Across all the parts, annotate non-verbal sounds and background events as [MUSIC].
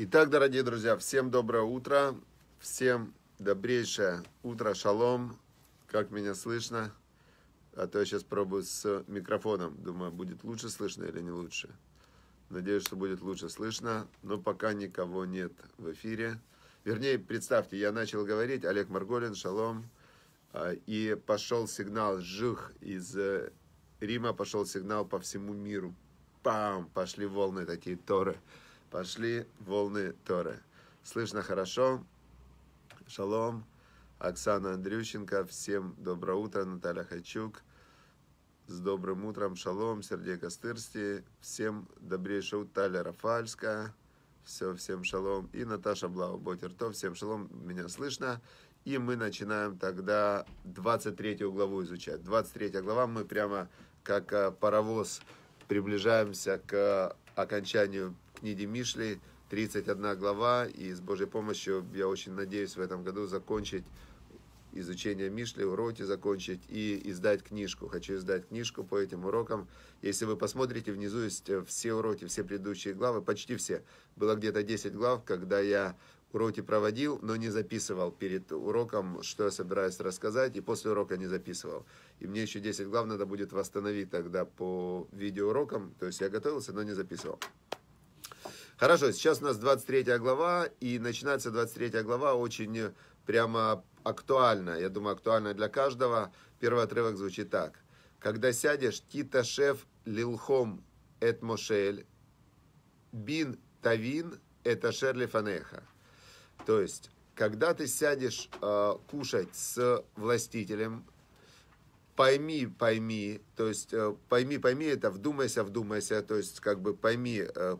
Итак, дорогие друзья, всем доброе утро, всем добрейшее утро, шалом, как меня слышно, а то я сейчас пробую с микрофоном, думаю, будет лучше слышно или не лучше. Надеюсь, что будет лучше слышно, но пока никого нет в эфире. Вернее, представьте, я начал говорить, Олег Марголин, шалом, а, и пошел сигнал жих из э, Рима, пошел сигнал по всему миру. Пам, пошли волны такие торы. Пошли волны Торы. Слышно хорошо? Шалом. Оксана Андрющенко. Всем доброе утро. Наталья Хайчук. С добрым утром. Шалом. Сергей Костырский. Всем добрейшего Таля Рафальска. Все, всем шалом. И Наташа Блау Ботерто. Всем шалом. Меня слышно. И мы начинаем тогда 23 главу изучать. 23 глава мы прямо как э, паровоз приближаемся к окончанию книги Мишли, 31 глава, и с Божьей помощью я очень надеюсь в этом году закончить изучение Мишли, уроки закончить и издать книжку. Хочу издать книжку по этим урокам. Если вы посмотрите, внизу есть э, все уроки, все предыдущие главы, почти все. Было где-то 10 глав, когда я уроки проводил, но не записывал перед уроком, что я собираюсь рассказать, и после урока не записывал. И мне еще 10 глав надо будет восстановить тогда по видеоурокам, то есть я готовился, но не записывал. Хорошо, сейчас у нас 23 глава, и начинается 23 глава очень прямо актуально, я думаю, актуально для каждого. Первый отрывок звучит так. «Когда сядешь, Тита Шеф Лилхом Эт Мошель, Бин Тавин Это Шерли Фанеха». То есть, когда ты сядешь э, кушать с властителем, пойми, пойми, то есть э, пойми, пойми это, вдумайся, вдумайся, то есть как бы пойми э,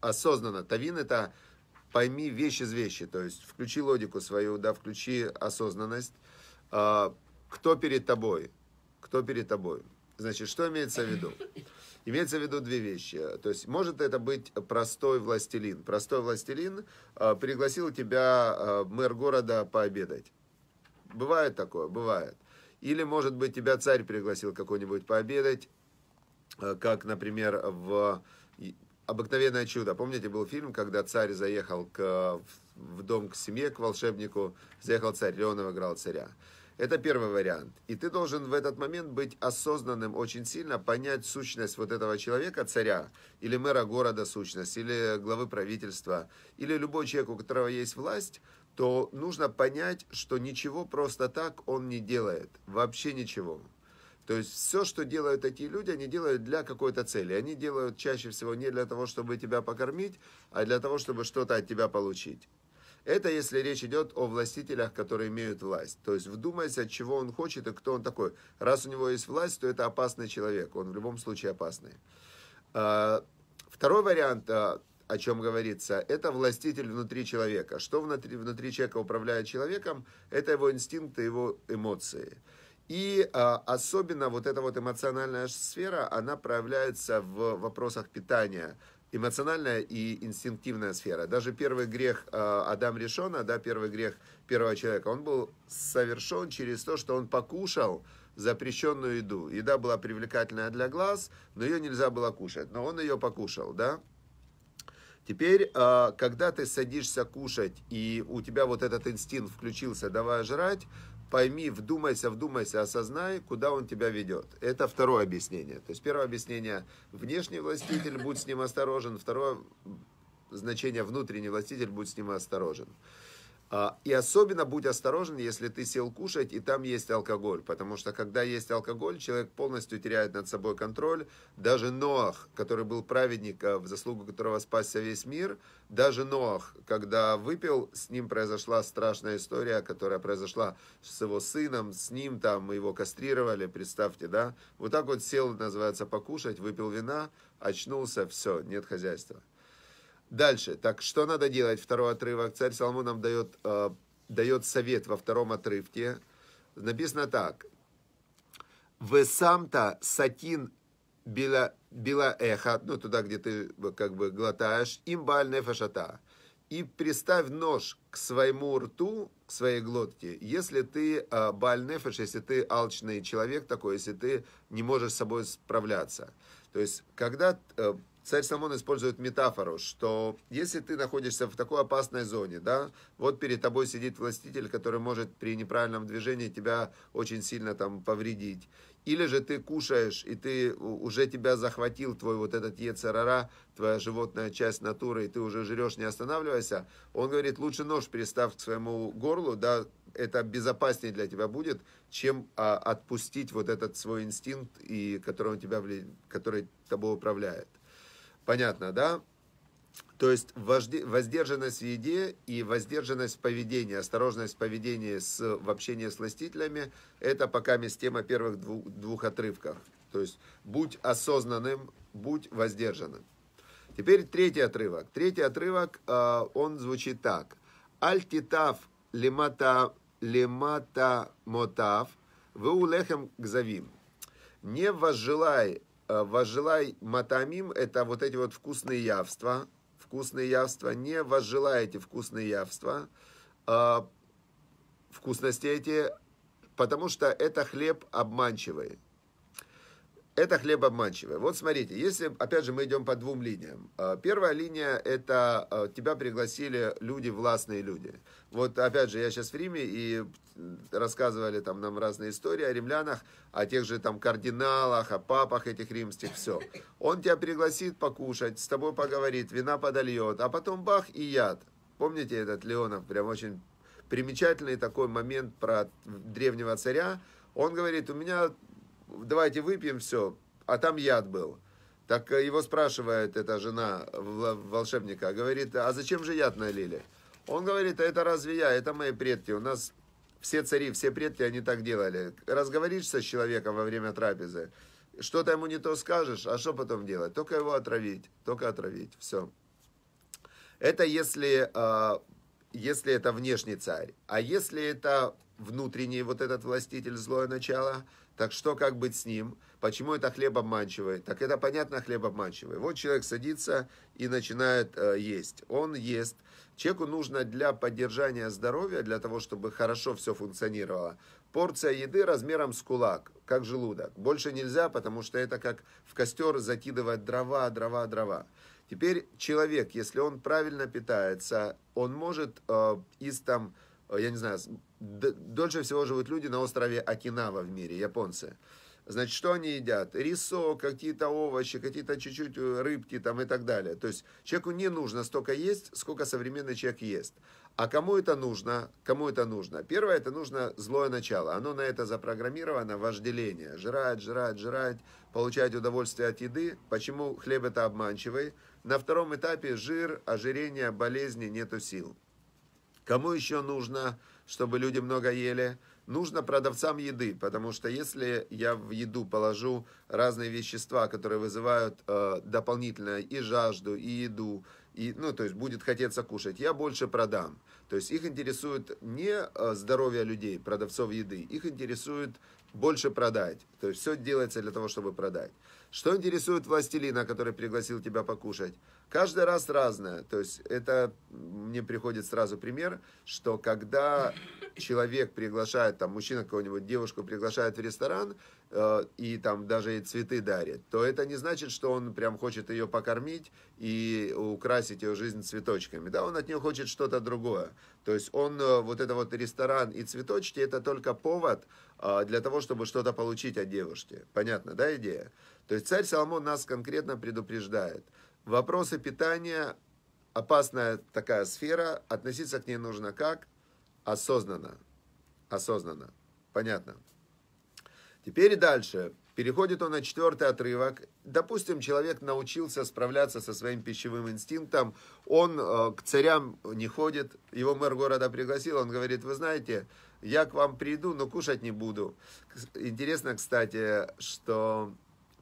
осознанно. Тавин это пойми вещи из вещи, то есть включи логику свою, да, включи осознанность. Э, кто перед тобой? Кто перед тобой? Значит, что имеется в виду? Имеется в виду две вещи. То есть может это быть простой властелин. Простой властелин э, пригласил тебя э, мэр города пообедать. Бывает такое, бывает. Или, может быть, тебя царь пригласил какой-нибудь пообедать, э, как, например, в «Обыкновенное чудо». Помните, был фильм, когда царь заехал к, в дом к семье, к волшебнику, заехал царь, Леонов играл царя. Это первый вариант. И ты должен в этот момент быть осознанным очень сильно, понять сущность вот этого человека, царя, или мэра города сущность, или главы правительства, или любой человек, у которого есть власть, то нужно понять, что ничего просто так он не делает. Вообще ничего. То есть все, что делают такие люди, они делают для какой-то цели. Они делают чаще всего не для того, чтобы тебя покормить, а для того, чтобы что-то от тебя получить. Это если речь идет о властителях, которые имеют власть. То есть вдумайся, чего он хочет и кто он такой. Раз у него есть власть, то это опасный человек. Он в любом случае опасный. А, второй вариант, а, о чем говорится, это властитель внутри человека. Что внутри, внутри человека управляет человеком, это его инстинкты, его эмоции. И а, особенно вот эта вот эмоциональная сфера, она проявляется в вопросах питания, эмоциональная и инстинктивная сфера. Даже первый грех э, Адам Решона, да, первый грех первого человека, он был совершен через то, что он покушал запрещенную еду. Еда была привлекательная для глаз, но ее нельзя было кушать. Но он ее покушал, да? Теперь, э, когда ты садишься кушать, и у тебя вот этот инстинкт включился, давай жрать, пойми, вдумайся, вдумайся, осознай, куда он тебя ведет. Это второе объяснение. То есть первое объяснение – внешний властитель, будь с ним осторожен. Второе значение – внутренний властитель, будь с ним осторожен. А, и особенно будь осторожен, если ты сел кушать, и там есть алкоголь. Потому что когда есть алкоголь, человек полностью теряет над собой контроль. Даже Ноах, который был праведник, а, в заслугу которого спасся весь мир, даже Ноах, когда выпил, с ним произошла страшная история, которая произошла с его сыном, с ним там его кастрировали, представьте, да? Вот так вот сел, называется, покушать, выпил вина, очнулся, все, нет хозяйства. Дальше. Так, что надо делать? Второй отрывок. Царь Соломон нам дает, э, дает совет во втором отрывке. Написано так. «Вы сам-то сатин била, била эха», ну, туда, где ты э, как бы глотаешь, «им баль нефашата». И приставь нож к своему рту, к своей глотке, если ты э, баль если ты алчный человек такой, если ты не можешь с собой справляться. То есть, когда э, царь Соломон использует метафору, что если ты находишься в такой опасной зоне, да, вот перед тобой сидит властитель, который может при неправильном движении тебя очень сильно там повредить. Или же ты кушаешь, и ты уже тебя захватил твой вот этот ецерара, твоя животная часть натуры, и ты уже жрешь, не останавливайся. Он говорит, лучше нож пристав к своему горлу, да, это безопаснее для тебя будет, чем а, отпустить вот этот свой инстинкт, и который, он тебя, который тобой управляет. Понятно, да? То есть воздержанность в еде и воздержанность в поведении, осторожность в поведении с, в общении с властителями, это пока тема первых двух, двух отрывков. То есть будь осознанным, будь воздержанным. Теперь третий отрывок. Третий отрывок, э, он звучит так. Альтитав лимата, лимата мотав, вы улехем гзавим. Не возжелай Э, возжелай матамим – это вот эти вот вкусные явства. Вкусные явства. Не возжелаете вкусные явства. Э, вкусности эти, потому что это хлеб обманчивый это хлеб обманчивый. Вот смотрите, если, опять же, мы идем по двум линиям. А, первая линия – это а, тебя пригласили люди, властные люди. Вот, опять же, я сейчас в Риме, и рассказывали там нам разные истории о римлянах, о тех же там кардиналах, о папах этих римских, все. Он тебя пригласит покушать, с тобой поговорит, вина подольет, а потом бах и яд. Помните этот Леонов, прям очень примечательный такой момент про древнего царя. Он говорит, у меня давайте выпьем все, а там яд был. Так э, его спрашивает эта жена волшебника, говорит, а зачем же яд налили? Он говорит, а это разве я, это мои предки, у нас все цари, все предки, они так делали. Разговоришься с человеком во время трапезы, что-то ему не то скажешь, а что потом делать? Только его отравить, только отравить, все. Это если, а, если это внешний царь. А если это внутренний вот этот властитель, злое начало – так что, как быть с ним? Почему это хлеб обманчивый? Так это понятно, хлеб обманчивый. Вот человек садится и начинает э, есть. Он ест. Человеку нужно для поддержания здоровья, для того, чтобы хорошо все функционировало, порция еды размером с кулак, как желудок. Больше нельзя, потому что это как в костер закидывать дрова, дрова, дрова. Теперь человек, если он правильно питается, он может э, из там, э, я не знаю, дольше всего живут люди на острове Окинава в мире, японцы. Значит, что они едят? Рисо, какие-то овощи, какие-то чуть-чуть э, рыбки там и так далее. То есть человеку не нужно столько есть, сколько современный человек ест. А кому это нужно? Кому это нужно? Первое, это нужно злое начало. Оно на это запрограммировано, вожделение. Жрать, жрать, жрать, получать удовольствие от еды. Почему хлеб это обманчивый? На втором этапе жир, ожирение, болезни, нету сил. Кому еще нужно чтобы люди много ели, нужно продавцам еды, потому что если я в еду положу разные вещества, которые вызывают э, дополнительно и жажду, и еду, и, ну, то есть будет хотеться кушать, я больше продам. То есть их интересует не э, здоровье людей, продавцов еды, их интересует больше продать. То есть все делается для того, чтобы продать. Что интересует властелина, который пригласил тебя покушать? Каждый раз разное. То есть это мне приходит сразу пример, что когда человек приглашает, там, мужчина кого нибудь девушку приглашает в ресторан, э, и там даже и цветы дарит, то это не значит, что он прям хочет ее покормить и украсить ее жизнь цветочками. Да, он от нее хочет что-то другое. То есть он, э, вот это вот ресторан и цветочки, это только повод э, для того, чтобы что-то получить от девушки. Понятно, да, идея? То есть царь Соломон нас конкретно предупреждает – Вопросы питания – опасная такая сфера. Относиться к ней нужно как? Осознанно. Осознанно. Понятно. Теперь дальше. Переходит он на четвертый отрывок. Допустим, человек научился справляться со своим пищевым инстинктом. Он э, к царям не ходит. Его мэр города пригласил. Он говорит, вы знаете, я к вам приду, но кушать не буду. Интересно, кстати, что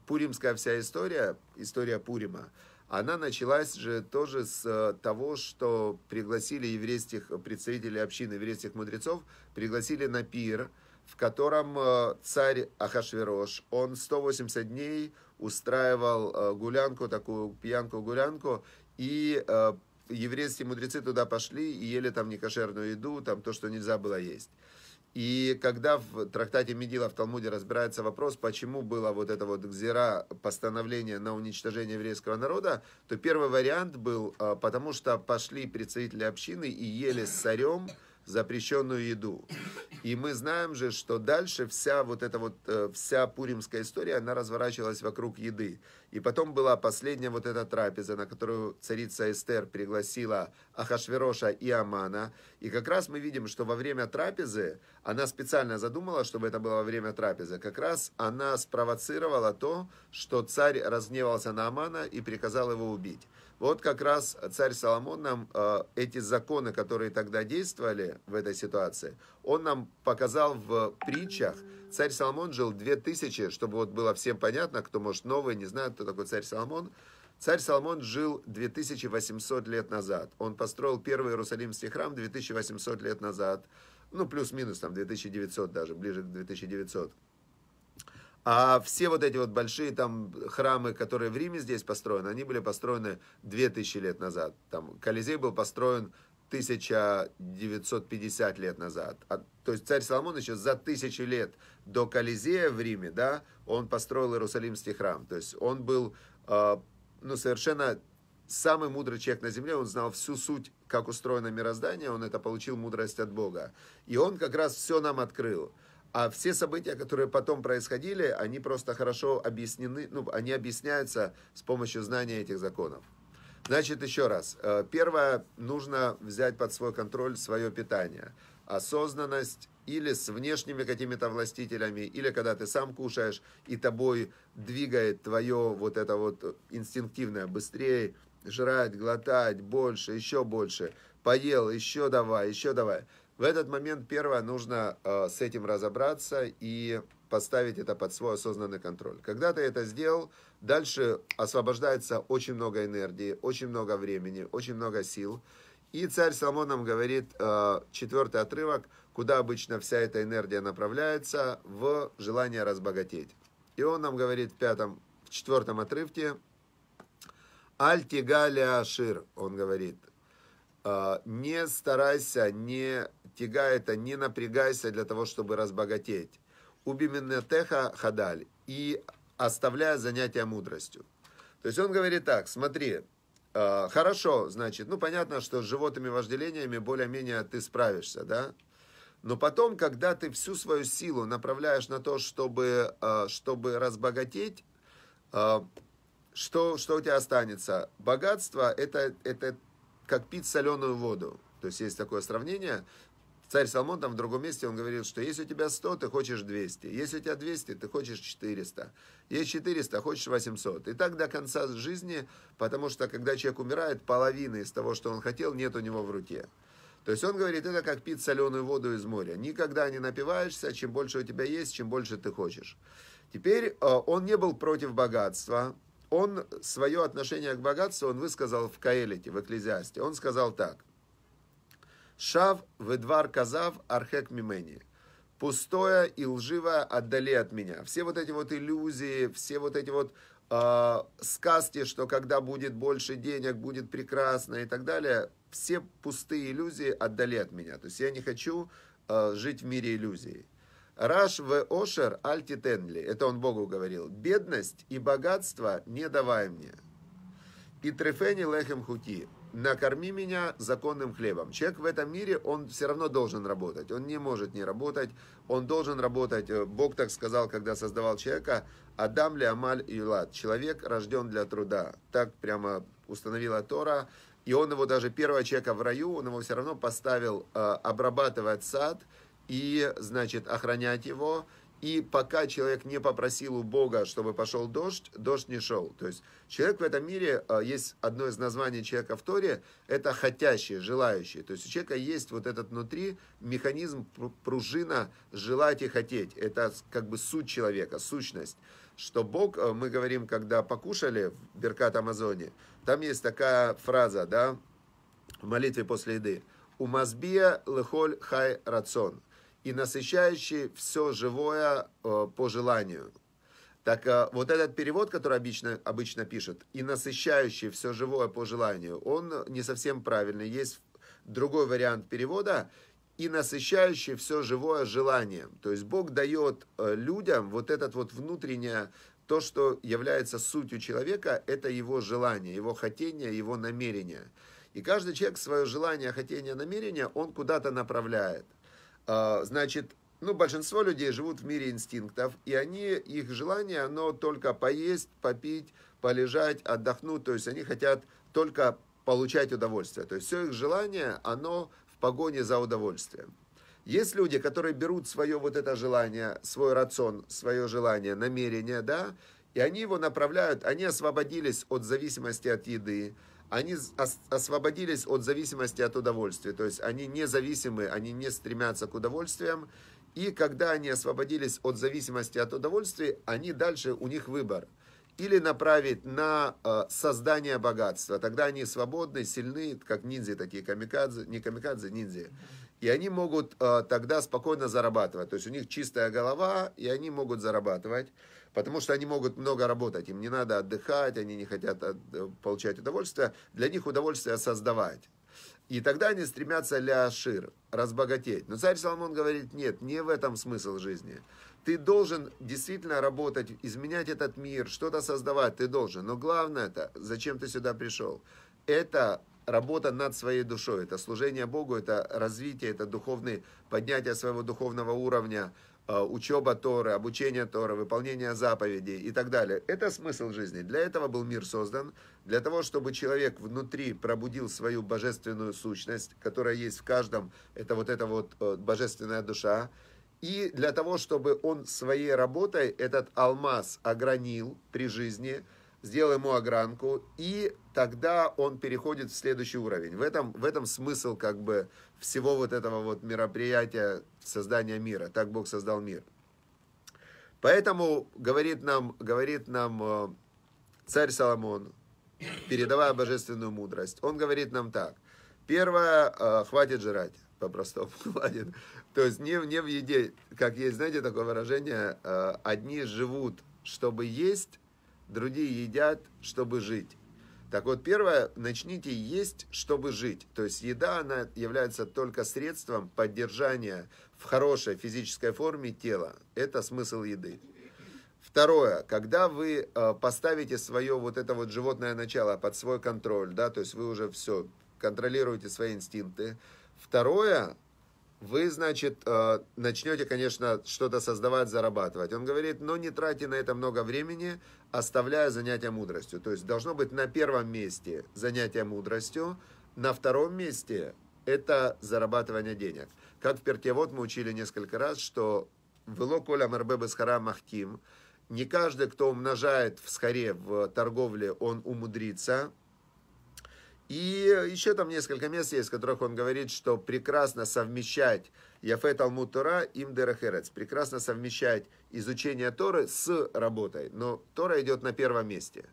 пуримская вся история, история Пурима – она началась же тоже с э, того, что пригласили еврейских представителей общины еврейских мудрецов, пригласили на пир, в котором э, царь Ахашверош, он 180 дней устраивал э, гулянку, такую пьянку-гулянку, и еврейские мудрецы туда пошли и ели там некошерную еду, там то, что нельзя было есть. И когда в трактате Медила в Талмуде разбирается вопрос, почему было вот это вот гзира постановление на уничтожение еврейского народа, то первый вариант был, а, потому что пошли представители общины и ели с царем, запрещенную еду. И мы знаем же, что дальше вся вот эта вот, э, вся пуримская история, она разворачивалась вокруг еды. И потом была последняя вот эта трапеза, на которую царица Эстер пригласила Ахашвероша и Амана. И как раз мы видим, что во время трапезы, она специально задумала, чтобы это было во время трапезы, как раз она спровоцировала то, что царь разгневался на Амана и приказал его убить. Вот как раз царь Соломон нам э, эти законы, которые тогда действовали в этой ситуации, он нам показал в притчах. Царь Соломон жил 2000, чтобы вот было всем понятно, кто может новый, не знает, кто такой царь Соломон. Царь Соломон жил 2800 лет назад. Он построил первый Иерусалимский храм 2800 лет назад. Ну, плюс-минус там 2900 даже, ближе к 2900. А все вот эти вот большие там храмы, которые в Риме здесь построены, они были построены 2000 лет назад. Там Колизей был построен 1950 лет назад. А, то есть царь Соломон еще за тысячи лет до Колизея в Риме, да, он построил Иерусалимский храм. То есть он был, э, ну, совершенно самый мудрый человек на земле, он знал всю суть, как устроено мироздание, он это получил мудрость от Бога. И он как раз все нам открыл. А все события, которые потом происходили, они просто хорошо объяснены, ну, они объясняются с помощью знания этих законов. Значит, еще раз. Э, первое, нужно взять под свой контроль свое питание. Осознанность или с внешними какими-то властителями, или когда ты сам кушаешь, и тобой двигает твое вот это вот инстинктивное быстрее жрать, глотать, больше, еще больше, поел, еще давай, еще давай. В этот момент, первое, нужно э, с этим разобраться и поставить это под свой осознанный контроль. Когда ты это сделал, дальше освобождается очень много энергии, очень много времени, очень много сил. И царь Соломон нам говорит, э, четвертый отрывок, куда обычно вся эта энергия направляется, в желание разбогатеть. И он нам говорит в пятом, в четвертом отрывке, «Аль тигаля ашир», он говорит, Э, не старайся, не тягай это, не напрягайся для того, чтобы разбогатеть. Убименнетеха хадаль. И оставляя занятия мудростью. То есть он говорит так, смотри, э, хорошо, значит, ну понятно, что с животными вожделениями более-менее ты справишься, да? Но потом, когда ты всю свою силу направляешь на то, чтобы, э, чтобы разбогатеть, что, что у тебя останется? Богатство это, – это как пить соленую воду. То есть есть такое сравнение. Царь Соломон там в другом месте, он говорил, что если у тебя 100, ты хочешь 200. Если у тебя 200, ты хочешь 400. Есть 400, хочешь 800. И так до конца жизни, потому что когда человек умирает, половины из того, что он хотел, нет у него в руке. То есть он говорит, это как пить соленую воду из моря. Никогда не напиваешься, чем больше у тебя есть, чем больше ты хочешь. Теперь э, он не был против богатства, он свое отношение к богатству он высказал в Каэлите, в Экклезиасте. Он сказал так. Шав выдвар казав архек мимени. Пустое и лживое отдали от меня. Все вот эти вот иллюзии, все вот эти вот э, сказки, что когда будет больше денег, будет прекрасно и так далее, все пустые иллюзии отдали от меня. То есть я не хочу э, жить в мире иллюзий. Раш в Ошер Альти Тенли. Это он Богу говорил. Бедность и богатство не давай мне. И трефени лехем хути. Накорми меня законным хлебом. Человек в этом мире, он все равно должен работать. Он не может не работать. Он должен работать. Э, Бог так сказал, когда создавал человека. Адам ли Амаль Юлад. Человек рожден для труда. Так прямо установила Тора. И он его даже первого человека в раю, он его все равно поставил э, обрабатывать сад – и, значит, охранять его. И пока человек не попросил у Бога, чтобы пошел дождь, дождь не шел. То есть человек в этом мире, а, есть одно из названий человека в Торе, это хотящий, желающий. То есть у человека есть вот этот внутри механизм, пружина желать и хотеть. Это как бы суть человека, сущность. Что Бог, а, мы говорим, когда покушали в Беркат Амазоне, там есть такая фраза, да, в молитве после еды. Умазбия лехоль хай рацион и насыщающий все живое э, по желанию. Так э, вот этот перевод, который обычно, обычно пишет, и насыщающий все живое по желанию, он не совсем правильный. Есть другой вариант перевода, и насыщающий все живое желанием. То есть Бог дает э, людям вот этот вот внутреннее, то, что является сутью человека, это его желание, его хотение, его намерение. И каждый человек свое желание, хотение, намерение он куда-то направляет – а, значит, ну, большинство людей живут в мире инстинктов, и они, их желание, оно только поесть, попить, полежать, отдохнуть. То есть они хотят только получать удовольствие. То есть все их желание, оно в погоне за удовольствием. Есть люди, которые берут свое вот это желание, свой рацион, свое желание, намерение, да, и они его направляют, они освободились от зависимости от еды, они освободились от зависимости от удовольствия. То есть они независимы, они не стремятся к удовольствиям. И когда они освободились от зависимости от удовольствия, они дальше, у них выбор. Или направить на э, создание богатства. Тогда они свободны, сильны, как ниндзя такие, камикадзе, не камикадзе, ниндзя. И они могут э, тогда спокойно зарабатывать. То есть у них чистая голова, и они могут зарабатывать потому что они могут много работать, им не надо отдыхать, они не хотят от, э, получать удовольствие, для них удовольствие создавать. И тогда они стремятся ляшир, разбогатеть. Но царь Соломон говорит, нет, не в этом смысл жизни. Ты должен действительно работать, изменять этот мир, что-то создавать, ты должен. Но главное это, зачем ты сюда пришел, это работа над своей душой, это служение Богу, это развитие, это духовное поднятие своего духовного уровня, Э, учеба Торы, обучение Торы, выполнение заповедей и так далее. Это смысл жизни. Для этого был мир создан, для того, чтобы человек внутри пробудил свою божественную сущность, которая есть в каждом, это вот эта вот э, божественная душа, и для того, чтобы он своей работой этот алмаз огранил при жизни – сделал ему огранку, и тогда он переходит в следующий уровень. В этом, в этом смысл как бы всего вот этого вот мероприятия создания мира. Так Бог создал мир. Поэтому говорит нам, говорит нам э, царь Соломон, передавая божественную мудрость, он говорит нам так. Первое, э, хватит жрать, по-простому, [LAUGHS] хватит. То есть не, не в еде, как есть, знаете, такое выражение, э, одни живут, чтобы есть, другие едят, чтобы жить. Так вот, первое, начните есть, чтобы жить. То есть еда, она является только средством поддержания в хорошей физической форме тела. Это смысл еды. Второе, когда вы э, поставите свое вот это вот животное начало под свой контроль, да, то есть вы уже все контролируете свои инстинкты. Второе, вы, значит, э, начнете, конечно, что-то создавать, зарабатывать. Он говорит, но «Ну, не тратьте на это много времени, оставляя занятия мудростью. То есть должно быть на первом месте занятие мудростью, на втором месте это зарабатывание денег. Как в Перкевод мы учили несколько раз, что «Вело коля мэрбе бесхара махтим» Не каждый, кто умножает в схаре в торговле, он умудрится, и э, еще там несколько мест есть, в которых он говорит, что прекрасно совмещать Яфе Талмуд Тора им Дерахерец. Прекрасно совмещать изучение Торы с работой. Но Тора идет на первом месте.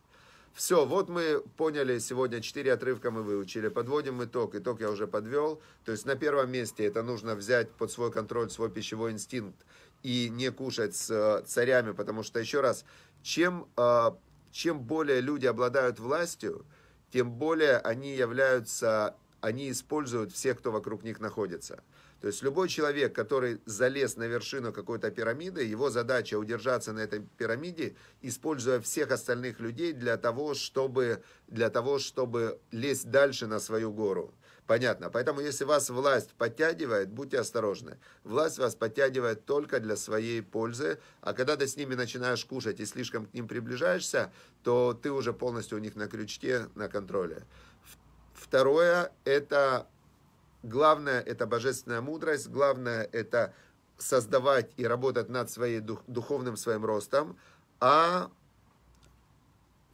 Все, вот мы поняли сегодня, четыре отрывка мы выучили. Подводим итог. Итог я уже подвел. То есть на первом месте это нужно взять под свой контроль свой пищевой инстинкт и не кушать с э, царями, потому что, еще раз, чем, э, чем более люди обладают властью, тем более они являются, они используют всех, кто вокруг них находится. То есть любой человек, который залез на вершину какой-то пирамиды, его задача удержаться на этой пирамиде, используя всех остальных людей для того, чтобы, для того, чтобы лезть дальше на свою гору. Понятно. Поэтому, если вас власть подтягивает, будьте осторожны. Власть вас подтягивает только для своей пользы. А когда ты с ними начинаешь кушать и слишком к ним приближаешься, то ты уже полностью у них на крючке, на контроле. Второе – это главное – это божественная мудрость. Главное – это создавать и работать над своим дух, духовным своим ростом. А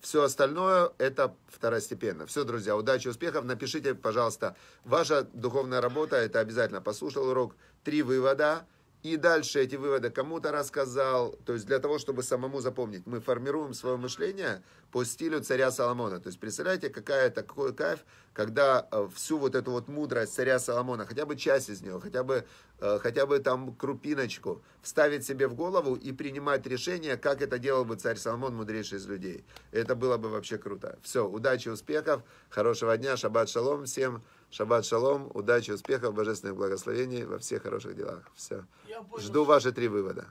все остальное это второстепенно. Все, друзья, удачи, успехов. Напишите, пожалуйста, ваша духовная работа, это обязательно послушал урок. Три вывода и дальше эти выводы кому-то рассказал. То есть для того, чтобы самому запомнить, мы формируем свое мышление по стилю царя Соломона. То есть представляете, какая это какой кайф, когда э, всю вот эту вот мудрость царя Соломона, хотя бы часть из него, хотя бы, э, хотя бы там крупиночку, вставить себе в голову и принимать решение, как это делал бы царь Соломон, мудрейший из людей. Это было бы вообще круто. Все, удачи, успехов, хорошего дня, шаббат шалом всем. Шаббат шалом, удачи, успехов, божественных благословений во всех хороших делах. Все. Жду ваши три вывода.